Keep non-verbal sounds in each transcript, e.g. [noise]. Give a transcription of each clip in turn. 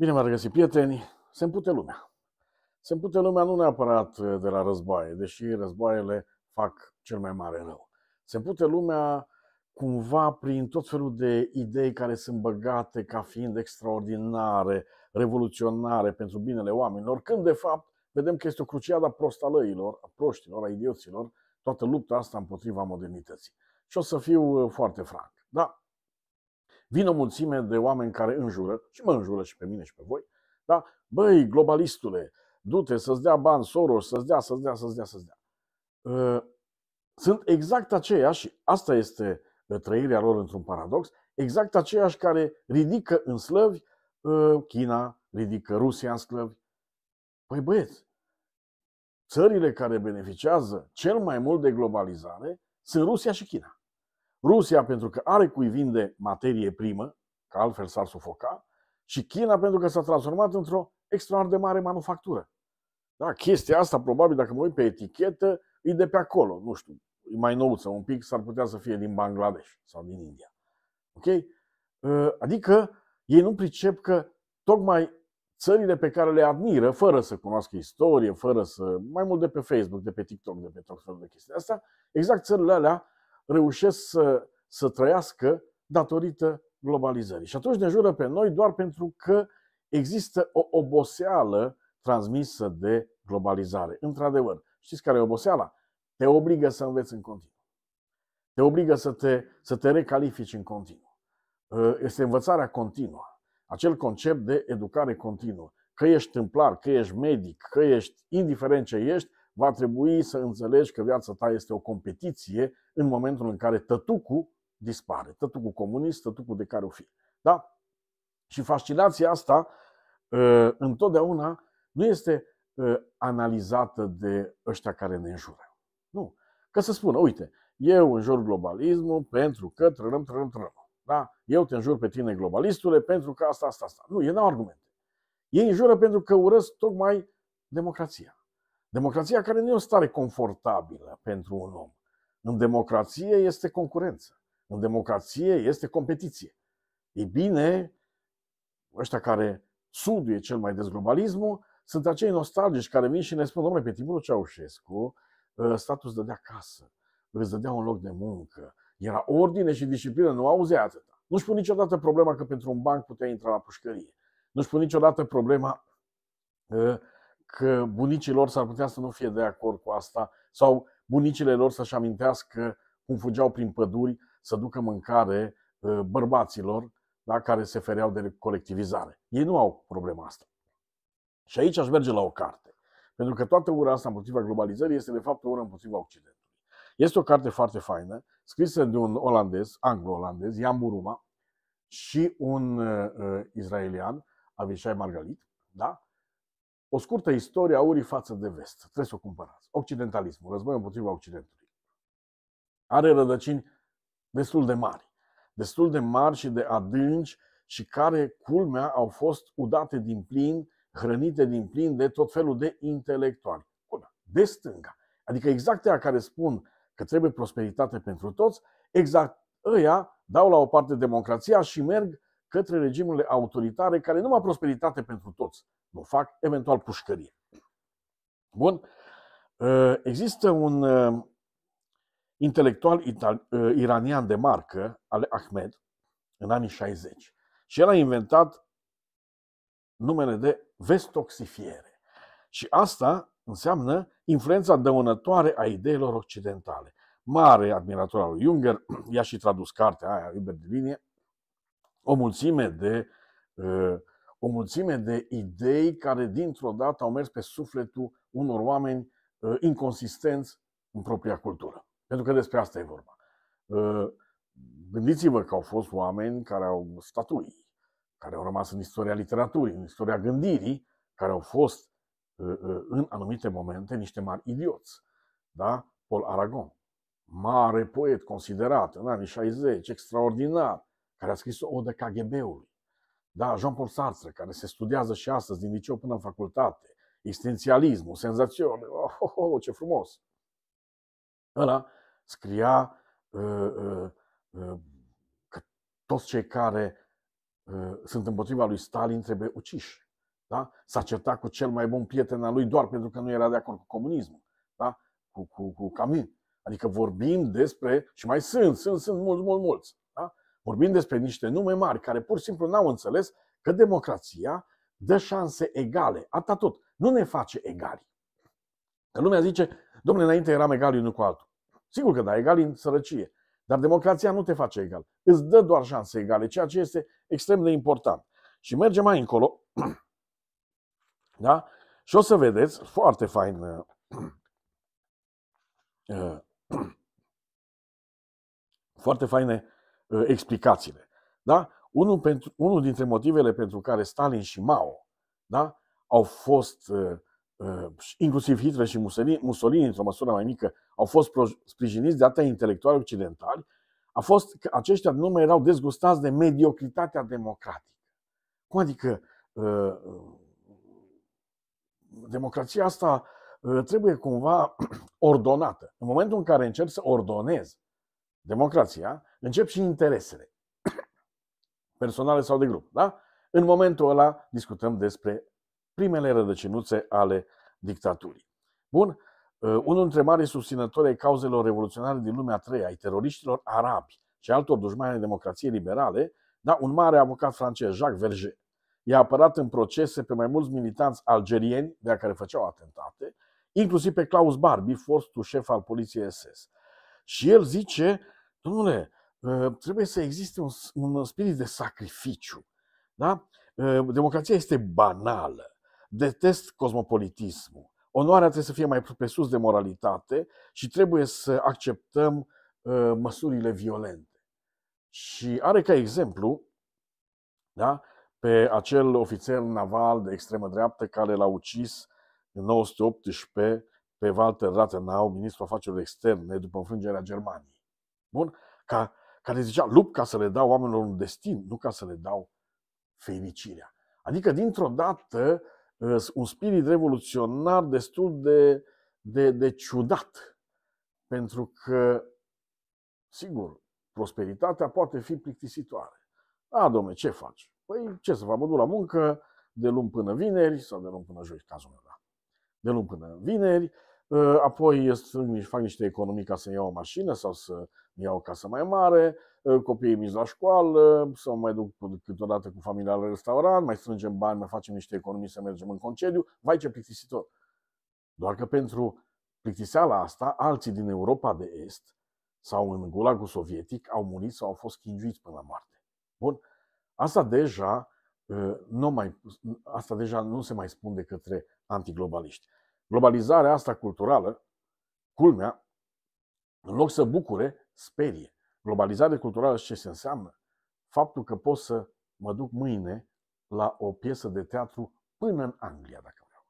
Bine m ar regăsit, prieteni! Se împute lumea. Se împute lumea nu neapărat eh, de la războaie, deși războaiele fac cel mai mare rău. Se împute lumea cumva prin tot felul de idei care sunt băgate ca fiind extraordinare, revoluționare pentru binele oamenilor, când de fapt vedem că este o cruciadă a prostalăilor, a proștilor, a idioților, toată lupta asta împotriva modernității. Și o să fiu eh, foarte franc. Da, vin o mulțime de oameni care înjură, și mă înjură și pe mine și pe voi, da? Băi, globalistule, du-te să-ți dea bani, Soros, să-ți dea, să-ți dea, să-ți dea, să-ți dea. Ă, sunt exact aceiași, și asta este ă, trăirea lor într-un paradox, exact aceiași care ridică în slăvi ă, China, ridică Rusia în slăvi. Păi băieți, țările care beneficiază cel mai mult de globalizare sunt Rusia și China. Rusia pentru că are cui vinde materie primă, că altfel s-ar sufoca, și China pentru că s-a transformat într-o extraordinar de mare manufactură. Da, chestia asta, probabil, dacă mă uit pe etichetă, e de pe acolo, nu știu, e mai nouță un pic, s-ar putea să fie din Bangladesh sau din India. Ok? Ă, adică ei nu pricep că tocmai țările pe care le admiră, fără să cunoască istorie, fără să... mai mult de pe Facebook, de pe TikTok, de pe tot felul de chestii astea, exact țările alea reușesc să, să trăiască datorită globalizării. Și atunci ne jură pe noi doar pentru că există o oboseală transmisă de globalizare. Într-adevăr, știți care e oboseala? Te obligă să înveți în continuu. Te obligă să te, să te recalifici în continuu. Ă, este învățarea continuă. Acel concept de educare continuă. Că ești tâmplar, că ești medic, că ești, indiferent ce ești, va trebui să înțelegi că viața ta este o competiție în momentul în care tătucul dispare, tătucul comunist, tătucul de care o fi. Da? Și fascinația asta ă, întotdeauna nu este ă, analizată de ăștia care ne înjură. Nu. Că să spună, uite, eu înjur globalismul pentru că trăim, trăim, trăim. Da? Eu te înjur pe tine, globalistule, pentru că asta, asta, asta. Nu, ei n-au argumente. Ei înjură pentru că urăsc tocmai democrația. Democrația care nu e o stare confortabilă pentru un om. În democrație este concurență. În democrație este competiție. Ei bine, ăștia care suduie cel mai des globalismul sunt acei nostalgici care vin și ne spun, domnule, pe timpul Ceaușescu, ă, statul îți dădea casă, îți dădea un loc de muncă, era ordine și disciplină, nu auzi atât. Nu-și pun niciodată problema că pentru un banc putea intra la pușcărie. Nu-și pun niciodată problema ă, că bunicii lor s-ar putea să nu fie de acord cu asta sau bunicile lor să-și amintească cum fugeau prin păduri să ducă mâncare uh, bărbaților da, care se fereau de colectivizare. Ei nu au problema asta. Și aici aș merge la o carte. Pentru că toată ura asta împotriva globalizării este de fapt o ură împotriva Occidentului. Este o carte foarte faină, scrisă de un olandez, anglo-olandez, Jan Buruma, și un uh, uh israelian, Avishai Margalit, da? O scurtă istorie a urii față de vest. Trebuie să o cumpărați. Occidentalismul, războiul împotriva Occidentului. Are rădăcini destul de mari. Destul de mari și de adânci și care, culmea, au fost udate din plin, hrănite din plin de tot felul de intelectuali. De stânga. Adică exact ea care spun că trebuie prosperitate pentru toți, exact ăia dau la o parte democrația și merg către regimurile autoritare care nu au prosperitate pentru toți, o fac eventual pușcărie. Bun, ă, există un ă, intelectual ă, iranian de marcă, Ale Ahmed, în anii 60. Și el a inventat numele de vestoxifiere. Și asta înseamnă influența dăunătoare a ideilor occidentale. Mare admirator al lui Junger, i-a și tradus cartea aia, liber de linie, o mulțime de uh, o mulțime de idei care dintr-o dată au mers pe sufletul unor oameni uh, inconsistenți în propria cultură. Pentru că despre asta e vorba. Uh, gândiți-vă că au fost oameni care au statui, care au rămas în istoria literaturii, în istoria gândirii, care au fost uh, în anumite momente niște mari idioți. Da? Paul Aragon, mare poet considerat în anii 60, extraordinar, care a scris o de KGB-ului. Da, Jean-Paul Sartre, care se studiază și astăzi din liceu până în facultate. Existențialismul, senzațiune, oh, oh, oh, ce frumos! Ăla scria uh, uh, uh, că toți cei care uh, sunt împotriva lui Stalin trebuie uciși. Da? S-a certat cu cel mai bun prieten al lui doar pentru că nu era de acord cu comunismul, da? cu, cu, cu Camus. Adică vorbim despre, și mai sunt, sunt, sunt mulți, mulți, mulți. Vorbim despre niște nume mari care pur și simplu n-au înțeles că democrația dă șanse egale. Atât tot. Nu ne face egali. Că lumea zice, domnule, înainte eram egali unul cu altul. Sigur că da, egali în sărăcie. Dar democrația nu te face egal. Îți dă doar șanse egale, ceea ce este extrem de important. Și mergem mai încolo. [clears throat] Da? Și o să vedeți, foarte fain. Uh, [clears throat] uh, [clears throat] foarte faine Uh, explicațiile. Da? Unul, pentru, unul dintre motivele pentru care Stalin și Mao da, au fost, uh, uh, inclusiv Hitler și Mussolini, Mussolini într-o măsură mai mică, au fost sprijiniți de atâtea intelectuali occidentali, a fost că aceștia nu mai erau dezgustați de mediocritatea democratică. Cum adică uh, uh democrația asta uh, trebuie cumva [clears throat] ordonată. În momentul în care încerci să ordonezi democrația, încep și interesele personale sau de grup. Da? În momentul ăla discutăm despre primele rădăcinuțe ale dictaturii. Bun, uh, unul dintre mari susținători ai cauzelor revoluționare din lumea a treia, ai teroriștilor arabi și altor dușmani ale democrației liberale, da, un mare avocat francez, Jacques Verger, i-a apărat în procese pe mai mulți militanți algerieni, de a care făceau atentate, inclusiv pe Klaus Barbie, fostul șef al poliției SS. Și el zice, domnule, ă, trebuie să existe un, un spirit de sacrificiu. Da? Ă, democrația este banală. Detest cosmopolitismul. Onoarea trebuie să fie mai pe sus de moralitate și trebuie să acceptăm uh, măsurile violente. Și are ca exemplu da, pe acel ofițer naval de extremă dreaptă care l-a ucis în 1918 pe Walter Rathenau, ministrul afacerilor externe după înfrângerea Germaniei. Bun? Ca, care zicea, lupt ca să le dau oamenilor un destin, nu ca să le dau fericirea. Adică, dintr-o dată, un spirit revoluționar destul de, de, de ciudat. Pentru că, sigur, prosperitatea poate fi plictisitoare. A, domne, ce faci? Păi, ce să fac? Mă duc la muncă de luni până vineri, sau de luni până joi, cazul meu, da. De luni până vineri, Ă, apoi fac niște economii ca să-mi iau o mașină sau să iau o casă mai mare, ă, copiii mi la școală, sau mai duc câteodată cu familia la restaurant, mai strângem bani, mai facem niște economii să mergem în concediu. Vai ce plictisitor! Doar că pentru plictiseala asta, alții din Europa de Est sau în gulagul sovietic au murit sau au fost chingiuiți până la moarte. Bun, asta deja ă, nu, mai, asta deja nu se mai spun de către antiglobaliști. Globalizarea asta culturală, culmea, în loc să bucure, sperie. Globalizare culturală ce se înseamnă? Faptul că pot să mă duc mâine la o piesă de teatru până în Anglia, dacă vreau.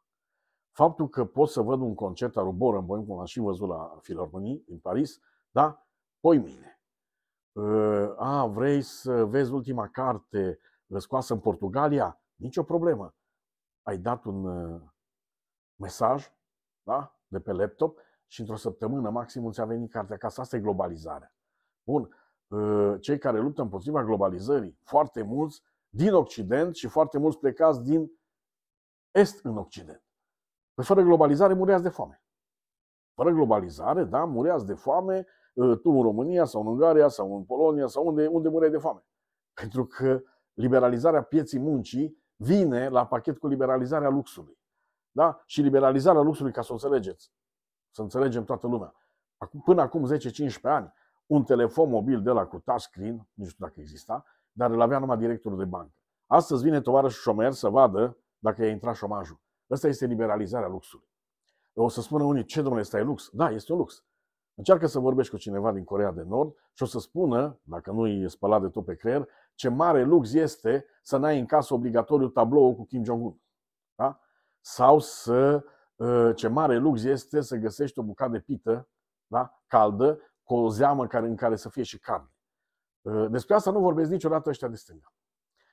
Faptul că pot să văd un concert al în Boim, cum l-am și văzut la Filarmonie din Paris, da? Poi mâine. Ă, a, vrei să vezi ultima carte răscoasă în Portugalia? Nicio problemă. Ai dat un ă, mesaj da? de pe laptop și într-o săptămână maxim ți-a venit cartea acasă. Asta e globalizarea. Bun, ă, cei care luptă împotriva globalizării, foarte mulți din Occident și foarte mulți plecați din Est în Occident. Păi fără globalizare mureați de foame. Fără globalizare, da, mureați de foame ă, tu în România sau în Ungaria sau în Polonia sau unde, unde mureai de foame. Pentru că liberalizarea pieții muncii vine la pachet cu liberalizarea luxului. Da? Și liberalizarea luxului, ca să o înțelegeți. Să înțelegem toată lumea. Acum, până acum 10-15 ani, un telefon mobil de la cu touchscreen, nu știu dacă exista, dar îl avea numai directorul de bancă. Astăzi vine tovarășul șomer să vadă dacă e intrat șomajul. Ăsta este liberalizarea luxului. O să spună unii, ce domnule, ăsta e lux? Da, este un lux. Încearcă să vorbești cu cineva din Corea de Nord și o să spună, dacă nu i spălat de tot pe creier, ce mare lux este să n-ai în casă obligatoriu tablou cu Kim Jong-un sau să, uh, ce mare lux este să găsești o bucată de pită da? caldă cu o zeamă care, în care să fie și carne. Uh, despre asta nu vorbesc niciodată ăștia de stânga.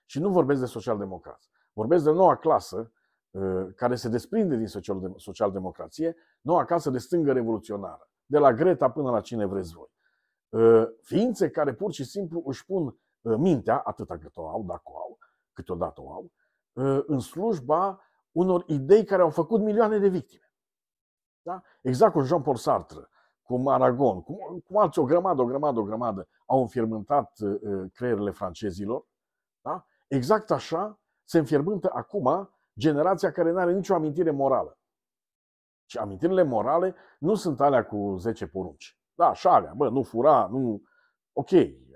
Și nu vorbesc de socialdemocrați. Vorbesc de noua clasă uh, care se desprinde din socialdemocrație, noua clasă de stângă revoluționară, de la Greta până la cine vreți voi. Ființe care pur și simplu își pun mintea, atâta cât o au, dacă o au, câteodată o au, în slujba unor idei care au făcut milioane de victime. Da? Exact cu Jean-Paul Sartre, cu Aragon, cum, cu alții, o grămadă, o grămadă, o grămadă, au înfirmântat uh, uh creierile francezilor. Da? Exact așa se înfierbântă acum generația care nu are nicio amintire morală. Și amintirile morale nu sunt alea cu 10 porunci. Da, așa alea, bă, nu fura, nu... Ok,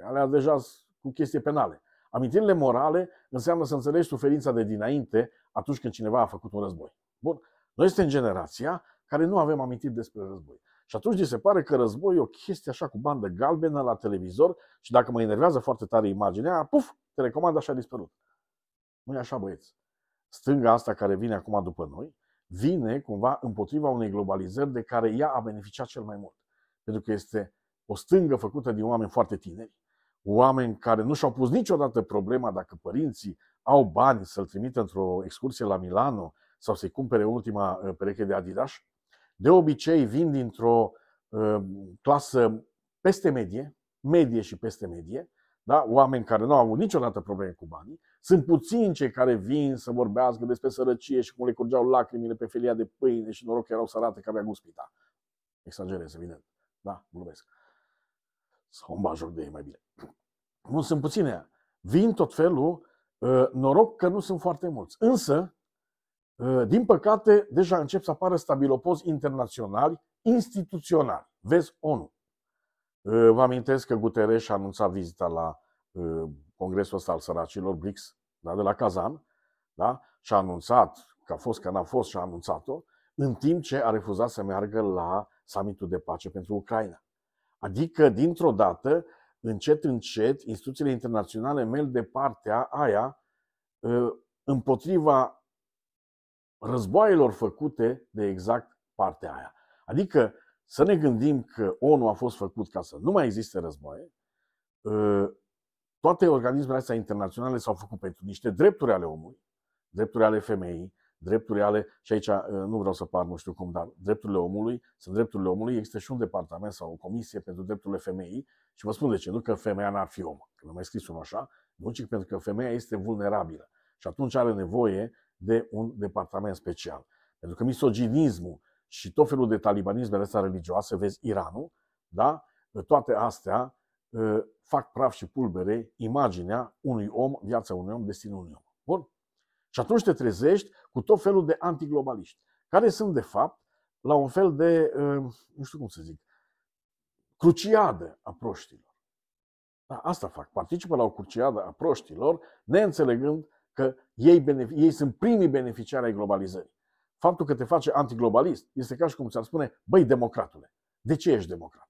alea deja cu chestii penale. Amintirile morale înseamnă să înțelegi suferința de dinainte atunci când cineva a făcut un război. Bun. Noi suntem generația care nu avem amintiri despre război. Și atunci ni se pare că război e o chestie așa cu bandă galbenă la televizor și dacă mă enervează foarte tare imaginea, puf, te recomand așa dispărut. Nu e așa, băieți. Stânga asta care vine acum după noi, vine cumva împotriva unei globalizări de care ea a beneficiat cel mai mult. Pentru că este o stângă făcută din oameni foarte tineri, oameni care nu și-au pus niciodată problema dacă părinții au bani să-l trimită într-o excursie la Milano sau să-i cumpere ultima uh, pereche de Adidas, de obicei vin dintr-o uh, clasă peste medie, medie și peste medie, da? oameni care nu au avut niciodată probleme cu banii, sunt puțini cei care vin să vorbească despre sărăcie și cum le curgeau lacrimile pe felia de pâine și noroc că erau sărate că avea guspita. Exagerez, evident. Da, glumesc. Sau îmi joc de ei mai bine. Nu sunt puține. Vin tot felul, ă, noroc că nu sunt foarte mulți. Însă, ă, din păcate, deja încep să apară stabilopozi internaționali, instituționali. Vezi ONU. Ă, vă amintesc că Guterres a anunțat vizita la Congresul ăsta al săracilor, BRICS, da, de la Kazan, da? și a anunțat că a fost, că n-a fost și a anunțat-o, în timp ce a refuzat să meargă la summitul de pace pentru Ucraina. Adică, dintr-o dată, încet, încet, instituțiile internaționale merg de partea aia ă, împotriva războaielor făcute de exact partea aia. Adică să ne gândim că ONU a fost făcut ca să nu mai existe războaie, ă, toate organismele astea internaționale s-au făcut pentru niște drepturi ale omului, drepturi ale femeii, drepturi ale, și aici uh, nu vreau să par nu știu cum, dar drepturile omului sunt drepturile omului, există și un departament sau o comisie pentru drepturile femeii și vă spun de ce, nu că femeia n-ar fi om, că nu mai scris unul așa, nu ci pentru că femeia este vulnerabilă și atunci are nevoie de un departament special. Pentru că misoginismul și tot felul de talibanismele astea religioase, vezi Iranul, da? toate astea uh, fac praf și pulbere imaginea unui om, viața unui om, destinul unui om. Bun? Și atunci te trezești cu tot felul de antiglobaliști, care sunt, de fapt, la un fel de, uh, nu știu cum să zic, cruciadă a proștilor. Da, asta fac. Participă la o cruciadă a proștilor, neînțelegând că ei, benefic- ei sunt primii beneficiari ai globalizării. Faptul că te face antiglobalist este ca și cum ți-ar spune, băi, democratule, de ce ești democrat?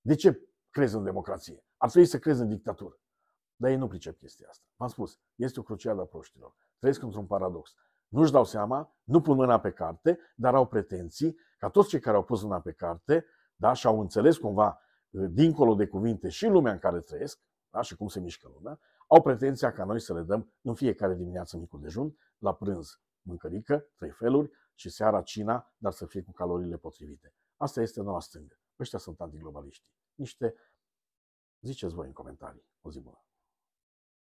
De ce crezi în democrație? Ar trebui să crezi în dictatură. Dar ei nu pricep chestia asta. V-am spus, este o cruciadă a proștilor trăiesc într-un paradox. Nu-și dau seama, nu pun mâna pe carte, dar au pretenții ca toți cei care au pus mâna pe carte da, și au înțeles cumva eh, dincolo de cuvinte și lumea în care trăiesc da, și cum se mișcă lumea, au pretenția ca noi să le dăm în fiecare dimineață micul dejun, la prânz mâncărică, trei feluri și seara cina, dar să fie cu caloriile potrivite. Asta este noua stângă. Ăștia sunt antiglobaliștii. Niște, ziceți voi în comentarii. O zi bună!